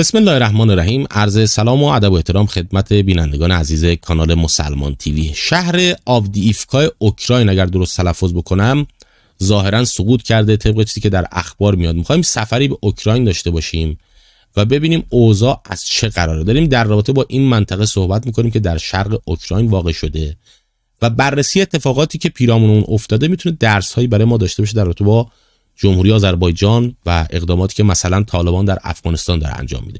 بسم الله الرحمن الرحیم عرض سلام و ادب و احترام خدمت بینندگان عزیز کانال مسلمان تیوی شهر ایفکای اوکراین اگر درست تلفظ بکنم ظاهرا سقوط کرده طبق چیزی که در اخبار میاد میخوایم سفری به اوکراین داشته باشیم و ببینیم اوضاع از چه قراره داریم در رابطه با این منطقه صحبت میکنیم که در شرق اوکراین واقع شده و بررسی اتفاقاتی که پیرامون اون افتاده میتونه هایی برای ما داشته باشه در رابطه با جمهوری آذربایجان و اقداماتی که مثلا طالبان در افغانستان داره انجام میده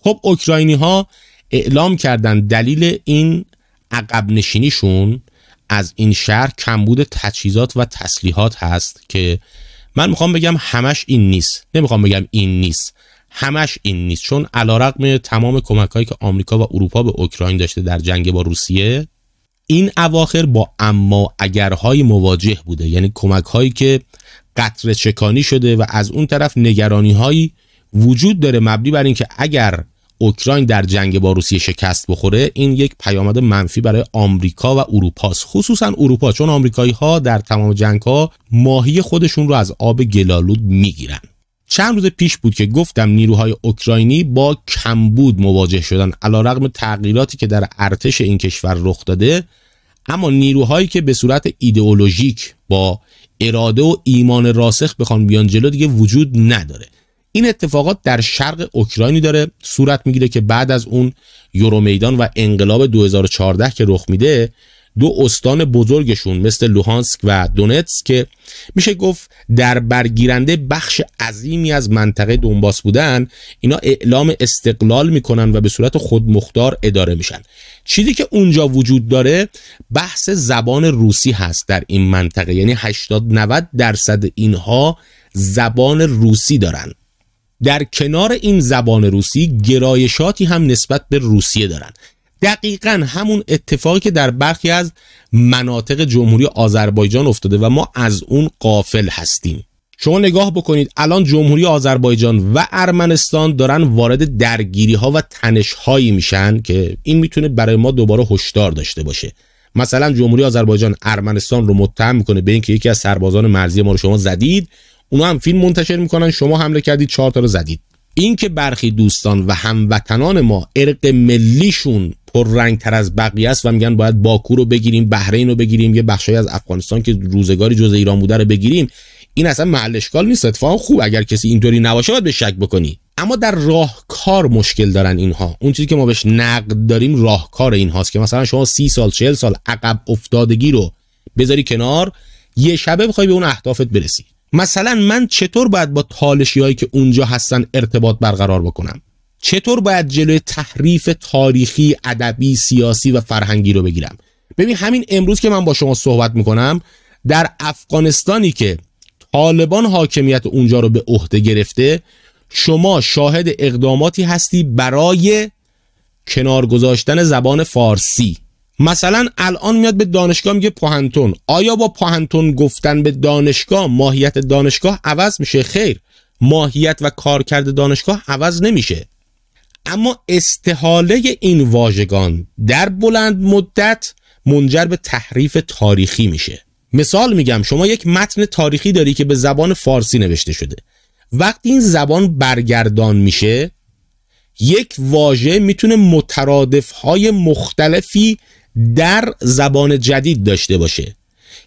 خب اوکراینی ها اعلام کردن دلیل این عقب نشینیشون از این شهر کمبود تجهیزات و تسلیحات هست که من میخوام بگم همش این نیست نمیخوام بگم این نیست همش این نیست چون رقم تمام کمک هایی که آمریکا و اروپا به اوکراین داشته در جنگ با روسیه این اواخر با اما اگرهای مواجه بوده یعنی کمک هایی که قطر چکانی شده و از اون طرف نگرانی هایی وجود داره مبنی بر اینکه اگر اوکراین در جنگ با روسیه شکست بخوره این یک پیامد منفی برای آمریکا و اروپاست خصوصا اروپا چون آمریکایی ها در تمام جنگ ها ماهی خودشون رو از آب گلالود میگیرن چند روز پیش بود که گفتم نیروهای اوکراینی با کمبود مواجه شدن علیرغم تغییراتی که در ارتش این کشور رخ داده اما نیروهایی که به صورت ایدئولوژیک با اراده و ایمان راسخ بخوان بیان جلو دیگه وجود نداره این اتفاقات در شرق اوکراینی داره صورت میگیره که بعد از اون یورو میدان و انقلاب 2014 که رخ میده دو استان بزرگشون مثل لوهانسک و دونتسک که میشه گفت در برگیرنده بخش عظیمی از منطقه دونباس بودن اینا اعلام استقلال میکنن و به صورت خودمختار اداره میشن چیزی که اونجا وجود داره بحث زبان روسی هست در این منطقه یعنی 80 90 درصد اینها زبان روسی دارن در کنار این زبان روسی گرایشاتی هم نسبت به روسیه دارن دقیقا همون اتفاقی که در برخی از مناطق جمهوری آذربایجان افتاده و ما از اون قافل هستیم شما نگاه بکنید الان جمهوری آذربایجان و ارمنستان دارن وارد درگیری ها و تنش هایی میشن که این میتونه برای ما دوباره هشدار داشته باشه مثلا جمهوری آذربایجان ارمنستان رو متهم میکنه به اینکه یکی از سربازان مرزی ما رو شما زدید اونا هم فیلم منتشر میکنن شما حمله کردید چهار تا رو زدید اینکه برخی دوستان و هموطنان ما ارق ملیشون پررنگ تر از بقیه است و میگن باید باکو رو بگیریم بحرین رو بگیریم یه بخشی از افغانستان که روزگاری جز ایران بوده رو بگیریم این اصلا محل اشکال نیست اتفاقا خوب اگر کسی اینطوری نباشه باید به شک بکنی اما در راهکار مشکل دارن اینها اون چیزی که ما بهش نقد داریم راهکار اینهاست که مثلا شما سی سال چهل سال عقب افتادگی رو بذاری کنار یه شبه بخوای به اون اهدافت برسی مثلا من چطور باید با تالشی هایی که اونجا هستن ارتباط برقرار بکنم چطور باید جلوی تحریف تاریخی ادبی سیاسی و فرهنگی رو بگیرم ببین همین امروز که من با شما صحبت میکنم در افغانستانی که طالبان حاکمیت اونجا رو به عهده گرفته شما شاهد اقداماتی هستی برای کنار گذاشتن زبان فارسی مثلا الان میاد به دانشگاه میگه پاهنتون آیا با پاهنتون گفتن به دانشگاه ماهیت دانشگاه عوض میشه خیر ماهیت و کارکرد دانشگاه عوض نمیشه اما استحاله این واژگان در بلند مدت منجر به تحریف تاریخی میشه مثال میگم شما یک متن تاریخی داری که به زبان فارسی نوشته شده وقتی این زبان برگردان میشه یک واژه میتونه مترادف های مختلفی در زبان جدید داشته باشه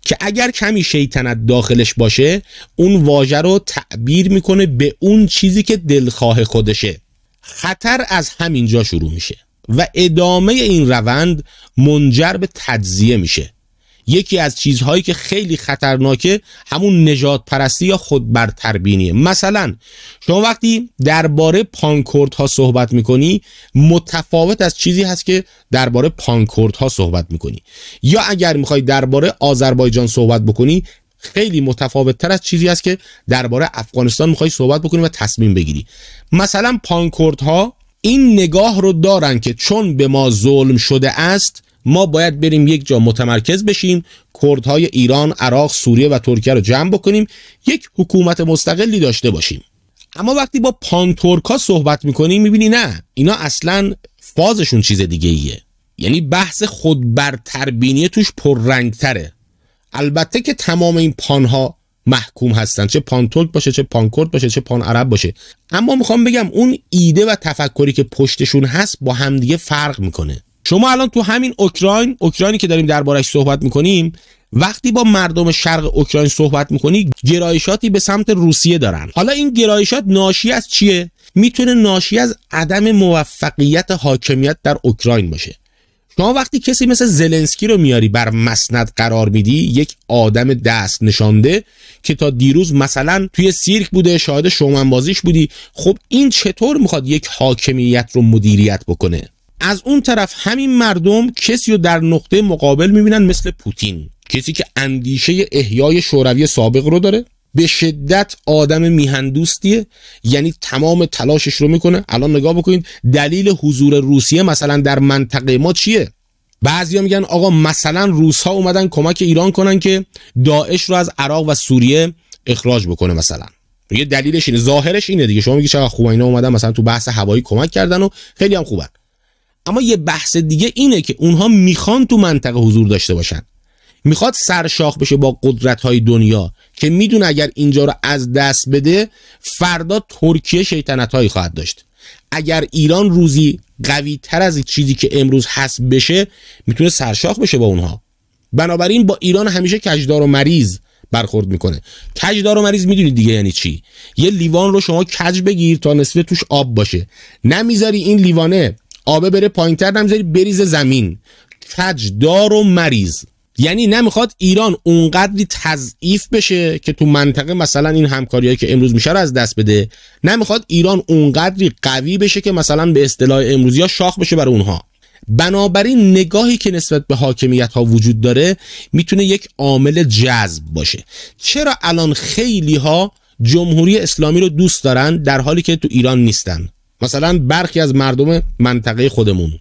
که اگر کمی شیطنت داخلش باشه اون واژه رو تعبیر میکنه به اون چیزی که دلخواه خودشه خطر از همینجا شروع میشه و ادامه این روند منجر به تجزیه میشه یکی از چیزهایی که خیلی خطرناکه همون نجات پرستی یا خود برتربینیه مثلا شما وقتی درباره پانکورت ها صحبت میکنی متفاوت از چیزی هست که درباره پانکورت ها صحبت میکنی یا اگر میخوای درباره آذربایجان صحبت بکنی خیلی متفاوت تر از چیزی است که درباره افغانستان میخوای صحبت بکنی و تصمیم بگیری مثلا ها این نگاه رو دارن که چون به ما ظلم شده است ما باید بریم یک جا متمرکز بشیم کردهای ایران، عراق، سوریه و ترکیه رو جمع بکنیم یک حکومت مستقلی داشته باشیم اما وقتی با پانتورکا صحبت میکنیم میبینی نه اینا اصلا فازشون چیز دیگه ایه یعنی بحث خودبرتربینی توش پررنگتره البته که تمام این پانها محکوم هستن چه پان باشه چه پان کرد باشه چه پان عرب باشه اما میخوام بگم اون ایده و تفکری که پشتشون هست با همدیگه فرق میکنه شما الان تو همین اوکراین اوکراینی که داریم دربارش صحبت میکنیم وقتی با مردم شرق اوکراین صحبت میکنی گرایشاتی به سمت روسیه دارن حالا این گرایشات ناشی از چیه میتونه ناشی از عدم موفقیت حاکمیت در اوکراین باشه شما وقتی کسی مثل زلنسکی رو میاری بر مسند قرار میدی یک آدم دست نشانده که تا دیروز مثلا توی سیرک بوده شاهد شومنبازیش بودی خب این چطور میخواد یک حاکمیت رو مدیریت بکنه از اون طرف همین مردم کسی رو در نقطه مقابل میبینن مثل پوتین کسی که اندیشه احیای شوروی سابق رو داره به شدت آدم میهندوستیه یعنی تمام تلاشش رو میکنه الان نگاه بکنید دلیل حضور روسیه مثلا در منطقه ما چیه بعضیا میگن آقا مثلا روس ها اومدن کمک ایران کنن که داعش رو از عراق و سوریه اخراج بکنه مثلا یه دلیلش اینه ظاهرش اینه دیگه شما میگی چقدر خوبه اینا اومدن مثلا تو بحث هوایی کمک کردن و خیلی هم خوبن اما یه بحث دیگه اینه که اونها میخوان تو منطقه حضور داشته باشن میخواد سرشاخ بشه با قدرت های دنیا که میدونه اگر اینجا رو از دست بده فردا ترکیه شیطنت هایی خواهد داشت اگر ایران روزی قوی تر از چیزی که امروز هست بشه میتونه سرشاخ بشه با اونها بنابراین با ایران همیشه کجدار و مریض برخورد میکنه کجدار و مریض میدونید دیگه یعنی چی یه لیوان رو شما کج بگیر تا نصف توش آب باشه نمیذاری این لیوانه آبه بره پایینتر نمیذاری بریز زمین کجدار و مریض یعنی نمیخواد ایران اونقدری تضعیف بشه که تو منطقه مثلا این همکاریایی که امروز میشه رو از دست بده نمیخواد ایران اونقدری قوی بشه که مثلا به اصطلاح امروزی ها شاخ بشه برای اونها بنابراین نگاهی که نسبت به حاکمیت ها وجود داره میتونه یک عامل جذب باشه چرا الان خیلی ها جمهوری اسلامی رو دوست دارن در حالی که تو ایران نیستن مثلا برخی از مردم منطقه خودمون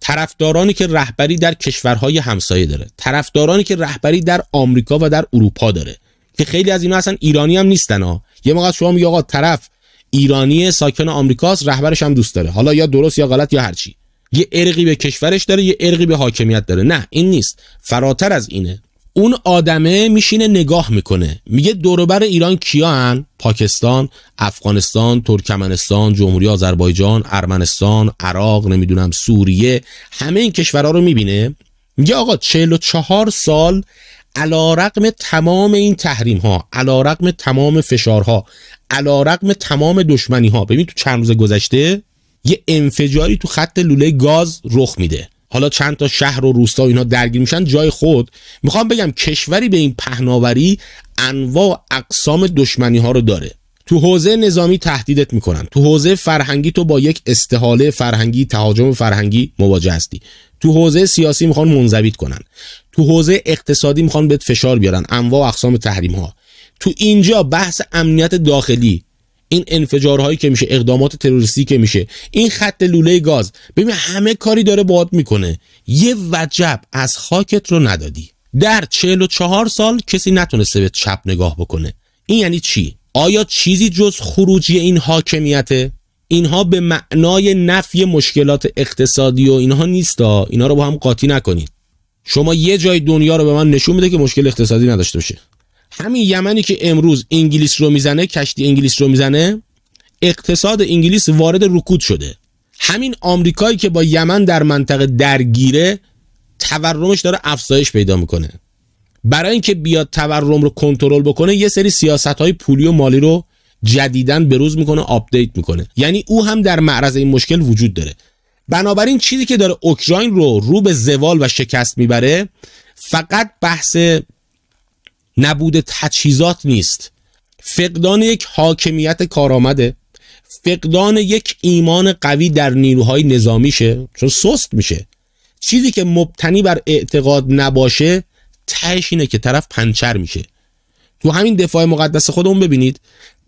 طرفدارانی که رهبری در کشورهای همسایه داره طرفدارانی که رهبری در آمریکا و در اروپا داره که خیلی از اینا اصلا ایرانی هم نیستن ها یه موقع شما میگی آقا طرف ایرانی ساکن آمریکاست رهبرش هم دوست داره حالا یا درست یا غلط یا هرچی یه ارقی به کشورش داره یه ارقی به حاکمیت داره نه این نیست فراتر از اینه اون آدمه میشینه نگاه میکنه میگه دوروبر ایران کیان پاکستان افغانستان ترکمنستان جمهوری آذربایجان ارمنستان عراق نمیدونم سوریه همه این کشورها رو میبینه میگه آقا 44 سال علا رقم تمام این تحریم ها علا رقم تمام فشارها علا رقم تمام دشمنی ها ببین تو چند روز گذشته یه انفجاری تو خط لوله گاز رخ میده حالا چند تا شهر و روستا و اینا درگیر میشن جای خود میخوام بگم کشوری به این پهناوری انواع اقسام دشمنی ها رو داره تو حوزه نظامی تهدیدت میکنن تو حوزه فرهنگی تو با یک استحاله فرهنگی تهاجم فرهنگی مواجه هستی تو حوزه سیاسی میخوان منضبط کنن تو حوزه اقتصادی میخوان بهت فشار بیارن انواع اقسام تحریم ها تو اینجا بحث امنیت داخلی این انفجارهایی که میشه اقدامات تروریستی که میشه این خط لوله گاز ببین همه کاری داره باد میکنه یه وجب از خاکت رو ندادی در 44 سال کسی نتونسته به چپ نگاه بکنه این یعنی چی آیا چیزی جز خروجی این حاکمیته اینها به معنای نفی مشکلات اقتصادی و اینها نیستا اینها رو با هم قاطی نکنید شما یه جای دنیا رو به من نشون میده که مشکل اقتصادی نداشته باشه همین یمنی که امروز انگلیس رو میزنه کشتی انگلیس رو میزنه اقتصاد انگلیس وارد رکود شده همین آمریکایی که با یمن در منطقه درگیره تورمش داره افزایش پیدا میکنه برای اینکه بیاد تورم رو کنترل بکنه یه سری سیاست های پولی و مالی رو جدیدن بروز میکنه آپدیت میکنه یعنی او هم در معرض این مشکل وجود داره بنابراین چیزی که داره اوکراین رو رو به زوال و شکست میبره فقط بحث نبود تجهیزات نیست فقدان یک حاکمیت کارآمده فقدان یک ایمان قوی در نیروهای نظامیشه چون سست میشه چیزی که مبتنی بر اعتقاد نباشه تهش اینه که طرف پنچر میشه تو همین دفاع مقدس خودمون ببینید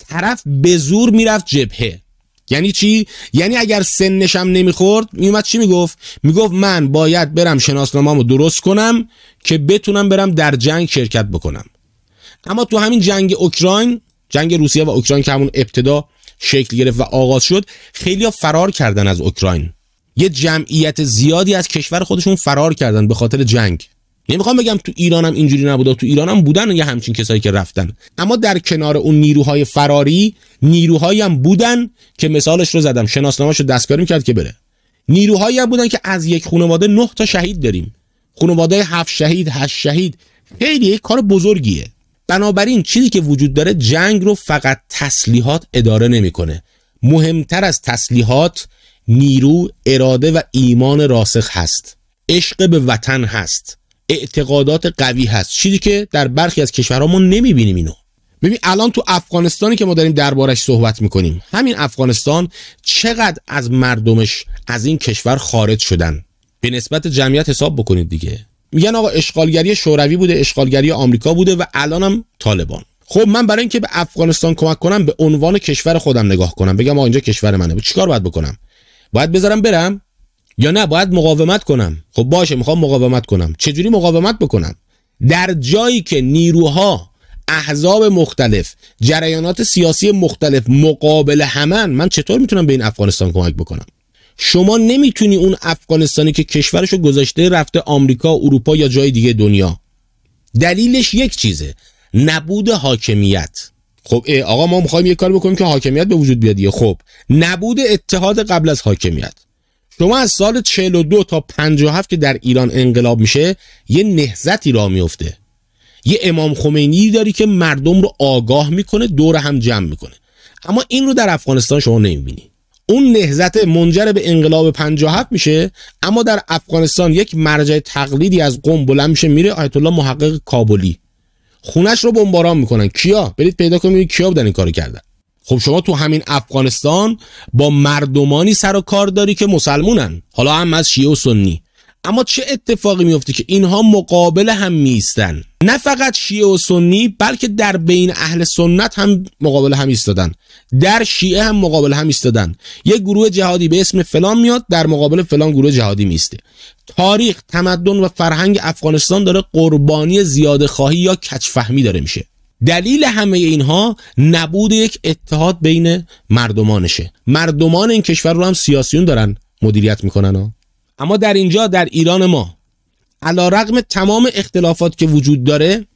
طرف به زور میرفت جبهه یعنی چی یعنی اگر سنشم نمیخورد میومد چی میگفت میگفت من باید برم شناسنامه‌مو درست کنم که بتونم برم در جنگ شرکت بکنم اما تو همین جنگ اوکراین جنگ روسیه و اوکراین که همون ابتدا شکل گرفت و آغاز شد خیلی ها فرار کردن از اوکراین یه جمعیت زیادی از کشور خودشون فرار کردن به خاطر جنگ نمیخوام بگم تو ایران هم اینجوری نبود تو ایران هم بودن یه همچین کسایی که رفتن اما در کنار اون نیروهای فراری نیروهایی هم بودن که مثالش رو زدم شناسنامه‌ش رو دستکاری کرد که بره نیروهایی هم بودن که از یک خانواده 9 تا شهید داریم خانواده 7 شهید 8 شهید خیلی کار بزرگیه بنابراین چیزی که وجود داره جنگ رو فقط تسلیحات اداره نمیکنه مهمتر از تسلیحات نیرو اراده و ایمان راسخ هست عشق به وطن هست اعتقادات قوی هست چیزی که در برخی از کشورها ما نمیبینیم اینو ببین الان تو افغانستانی که ما داریم دربارش صحبت میکنیم همین افغانستان چقدر از مردمش از این کشور خارج شدن به نسبت جمعیت حساب بکنید دیگه میگن آقا اشغالگری شوروی بوده اشغالگری آمریکا بوده و الانم طالبان خب من برای اینکه به افغانستان کمک کنم به عنوان کشور خودم نگاه کنم بگم آقا اینجا کشور منه خب چیکار باید بکنم باید بذارم برم یا نه باید مقاومت کنم خب باشه میخوام مقاومت کنم چجوری مقاومت بکنم در جایی که نیروها احزاب مختلف جریانات سیاسی مختلف مقابل همن من چطور میتونم به این افغانستان کمک بکنم شما نمیتونی اون افغانستانی که کشورشو گذاشته رفته آمریکا، اروپا یا جای دیگه دنیا دلیلش یک چیزه نبود حاکمیت خب آقا ما میخوایم یه کار بکنیم که حاکمیت به وجود بیاد خب نبود اتحاد قبل از حاکمیت شما از سال 42 تا 57 که در ایران انقلاب میشه یه نهزتی را میفته یه امام خمینی داری که مردم رو آگاه میکنه دور هم جمع میکنه اما این رو در افغانستان شما نمیبینی اون نهزت منجر به انقلاب 57 میشه اما در افغانستان یک مرجع تقلیدی از قوم بلند میشه میره آیت الله محقق کابلی خونش رو بمباران میکنن کیا برید پیدا کنید کیا بودن این کارو کردن خب شما تو همین افغانستان با مردمانی سر و کار داری که مسلمونن حالا هم از شیعه و سنی اما چه اتفاقی میفته که اینها مقابل هم میستن نه فقط شیعه و سنی بلکه در بین اهل سنت هم مقابل هم ایستادن در شیعه هم مقابل هم ایستادن یک گروه جهادی به اسم فلان میاد در مقابل فلان گروه جهادی میسته تاریخ تمدن و فرهنگ افغانستان داره قربانی زیاده خواهی یا کچفهمی داره میشه دلیل همه اینها نبود یک اتحاد بین مردمانشه مردمان این کشور رو هم سیاسیون دارن مدیریت میکنن ها اما در اینجا در ایران ما علا رقم تمام اختلافات که وجود داره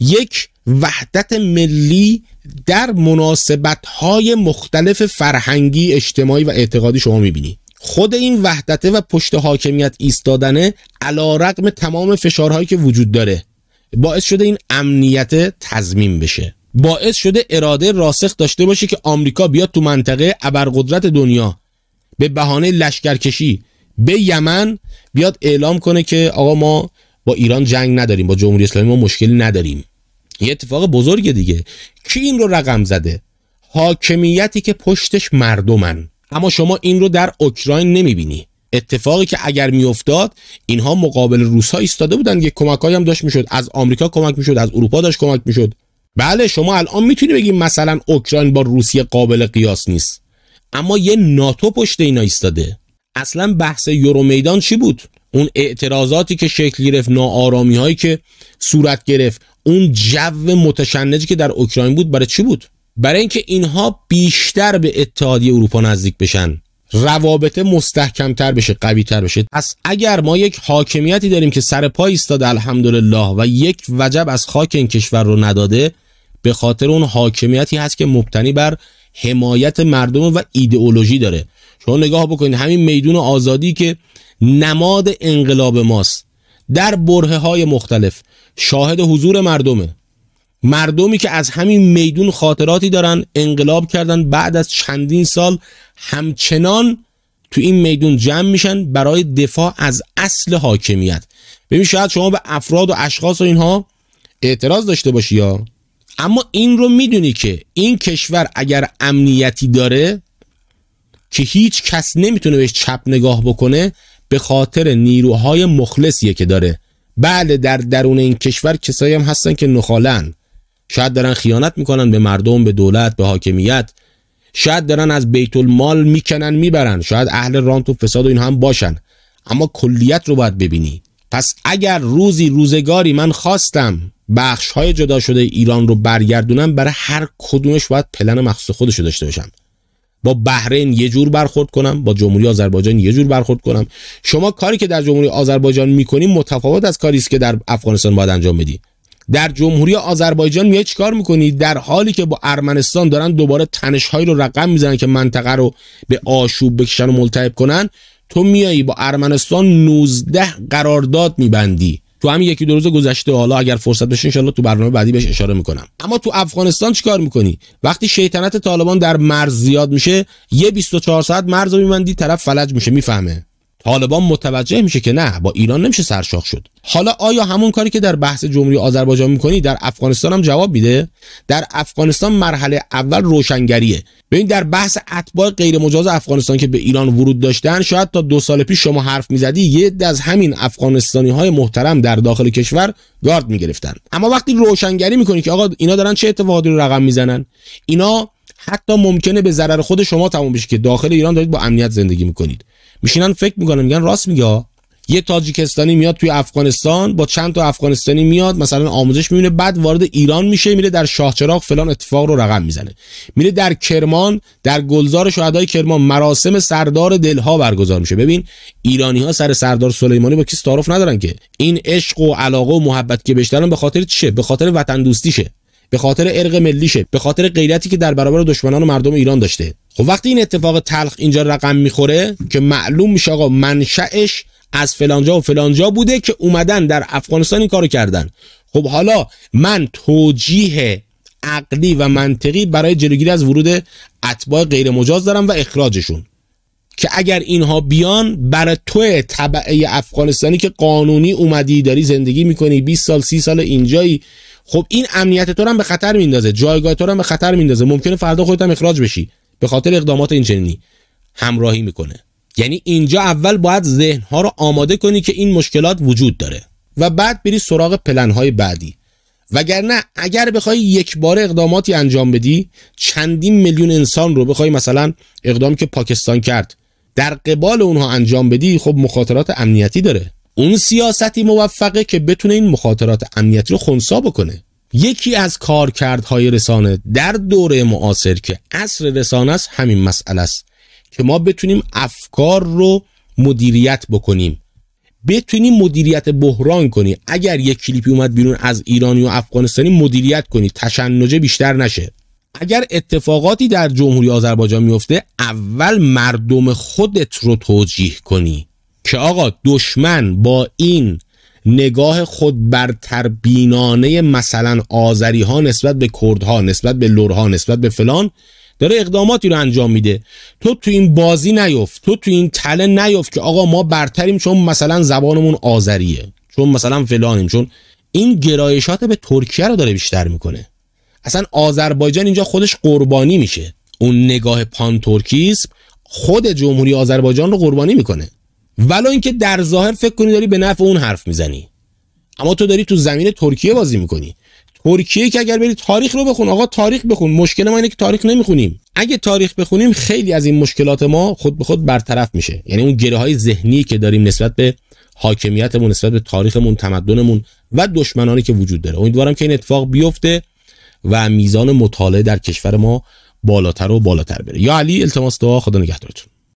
یک وحدت ملی در مناسبت های مختلف فرهنگی اجتماعی و اعتقادی شما میبینی خود این وحدته و پشت حاکمیت ایستادنه علا رقم تمام فشارهایی که وجود داره باعث شده این امنیت تضمین بشه باعث شده اراده راسخ داشته باشه که آمریکا بیاد تو منطقه ابرقدرت دنیا به بهانه لشکرکشی به یمن بیاد اعلام کنه که آقا ما با ایران جنگ نداریم با جمهوری اسلامی ما مشکلی نداریم یه اتفاق بزرگ دیگه کی این رو رقم زده حاکمیتی که پشتش مردمن اما شما این رو در اوکراین نمیبینی اتفاقی که اگر میافتاد اینها مقابل روس ها ایستاده بودن یک کمکایی هم داشت میشد از آمریکا کمک میشد از اروپا داشت کمک میشد بله شما الان میتونی بگی مثلا اوکراین با روسیه قابل قیاس نیست اما یه ناتو پشت اینا ایستاده اصلا بحث یورو میدان چی بود اون اعتراضاتی که شکل گرفت ناآرامی هایی که صورت گرفت اون جو متشنجی که در اوکراین بود برای چی بود برای اینکه اینها بیشتر به اتحادیه اروپا نزدیک بشن روابط تر بشه قوی تر بشه پس اگر ما یک حاکمیتی داریم که سر پای ایستاد الحمدلله و یک وجب از خاک این کشور رو نداده به خاطر اون حاکمیتی هست که مبتنی بر حمایت مردم و ایدئولوژی داره شما نگاه بکنید همین میدون آزادی که نماد انقلاب ماست در بره های مختلف شاهد حضور مردمه مردمی که از همین میدون خاطراتی دارن انقلاب کردن بعد از چندین سال همچنان تو این میدون جمع میشن برای دفاع از اصل حاکمیت ببین شاید شما به افراد و اشخاص و اینها اعتراض داشته باشی یا اما این رو میدونی که این کشور اگر امنیتی داره که هیچ کس نمیتونه بهش چپ نگاه بکنه به خاطر نیروهای مخلصیه که داره بله در درون این کشور کسایی هم هستن که نخالن شاید دارن خیانت میکنن به مردم به دولت به حاکمیت شاید دارن از بیت المال میکنن میبرن شاید اهل رانت و فساد و این هم باشن اما کلیت رو باید ببینی پس اگر روزی روزگاری من خواستم بخش های جدا شده ایران رو برگردونم برای هر کدومش باید پلن مخصوص خودش رو داشته باشم با بحرین یه جور برخورد کنم با جمهوری آذربایجان یه جور برخورد کنم شما کاری که در جمهوری آذربایجان میکنی متفاوت از کاری است که در افغانستان باید انجام بدی در جمهوری آذربایجان میای چیکار میکنی در حالی که با ارمنستان دارن دوباره تنشهایی رو رقم میزنن که منطقه رو به آشوب بکشن و ملتهب کنن تو میایی با ارمنستان 19 قرارداد میبندی تو همین یکی دو روز گذشته حالا اگر فرصت بشه انشالله تو برنامه بعدی بهش اشاره میکنم اما تو افغانستان چیکار میکنی وقتی شیطنت طالبان در مرز زیاد میشه یه 24 ساعت مرز رو میبندی طرف فلج میشه میفهمه طالبان متوجه میشه که نه با ایران نمیشه سرشاخ شد حالا آیا همون کاری که در بحث جمهوری آذربایجان میکنی در افغانستان هم جواب میده در افغانستان مرحله اول روشنگریه ببین در بحث اتباع غیر مجاز افغانستان که به ایران ورود داشتن شاید تا دو سال پیش شما حرف میزدی یه از همین افغانستانی های محترم در داخل کشور گارد میگرفتن اما وقتی روشنگری میکنی که آقا اینا دارن چه اتفاقاتی رو رقم میزنن اینا حتی ممکنه به ضرر خود شما تموم بشه که داخل ایران دارید با امنیت زندگی میکنید میشینن فکر میکنن میگن راست میگه یه تاجیکستانی میاد توی افغانستان با چند تا افغانستانی میاد مثلا آموزش میبینه بعد وارد ایران میشه میره در شاهچراغ فلان اتفاق رو رقم میزنه میره در کرمان در گلزار شهدای کرمان مراسم سردار دلها برگزار میشه ببین ایرانی ها سر سردار سلیمانی با کسی تعارف ندارن که این عشق و علاقه و محبت که بهش به خاطر چیه به خاطر وطن دوستیشه به خاطر ارق ملیشه به خاطر غیرتی که در برابر دشمنان مردم ایران داشته خب وقتی این اتفاق تلخ اینجا رقم میخوره که معلوم میشه آقا منشأش از فلانجا و فلانجا بوده که اومدن در افغانستان این کارو کردن خب حالا من توجیه عقلی و منطقی برای جلوگیری از ورود اتباع غیر مجاز دارم و اخراجشون که اگر اینها بیان برای تو طبعه افغانستانی که قانونی اومدی داری زندگی میکنی 20 سال 30 سال اینجایی خب این امنیت تو هم به خطر میندازه جایگاه تو هم به خطر میندازه ممکنه فردا خودت هم اخراج بشی به خاطر اقدامات اینچنینی همراهی میکنه یعنی اینجا اول باید ذهنها رو آماده کنی که این مشکلات وجود داره و بعد بری سراغ های بعدی وگرنه اگر بخوای یک بار اقداماتی انجام بدی چندین میلیون انسان رو بخوای مثلا اقدام که پاکستان کرد در قبال اونها انجام بدی خب مخاطرات امنیتی داره اون سیاستی موفقه که بتونه این مخاطرات امنیتی رو خونسا بکنه یکی از کارکردهای رسانه در دوره معاصر که اصر رسانه است همین مسئله است که ما بتونیم افکار رو مدیریت بکنیم بتونیم مدیریت بحران کنی اگر یک کلیپی اومد بیرون از ایرانی و افغانستانی مدیریت کنی تشنجه بیشتر نشه اگر اتفاقاتی در جمهوری آذربایجان میفته اول مردم خودت رو توجیه کنی که آقا دشمن با این نگاه خود برتر بینانه مثلا آذری ها نسبت به کردها نسبت به لورها نسبت به فلان داره اقداماتی رو انجام میده تو تو این بازی نیفت تو تو این تله نیفت که آقا ما برتریم چون مثلا زبانمون آذریه چون مثلا فلانیم چون این گرایشات به ترکیه رو داره بیشتر میکنه اصلا آذربایجان اینجا خودش قربانی میشه اون نگاه پان ترکیسم خود جمهوری آذربایجان رو قربانی میکنه ولو اینکه در ظاهر فکر کنی داری به نفع اون حرف میزنی اما تو داری تو زمین ترکیه بازی میکنی ترکیه که اگر بری تاریخ رو بخون آقا تاریخ بخون مشکل ما اینه که تاریخ نمیخونیم اگه تاریخ بخونیم خیلی از این مشکلات ما خود به خود برطرف میشه یعنی اون گره های ذهنی که داریم نسبت به حاکمیتمون نسبت به تاریخمون تمدنمون و دشمنانی که وجود داره امیدوارم که این اتفاق بیفته و میزان مطالعه در کشور ما بالاتر و بالاتر بره یا علی التماس دعا خدا نگهدارتون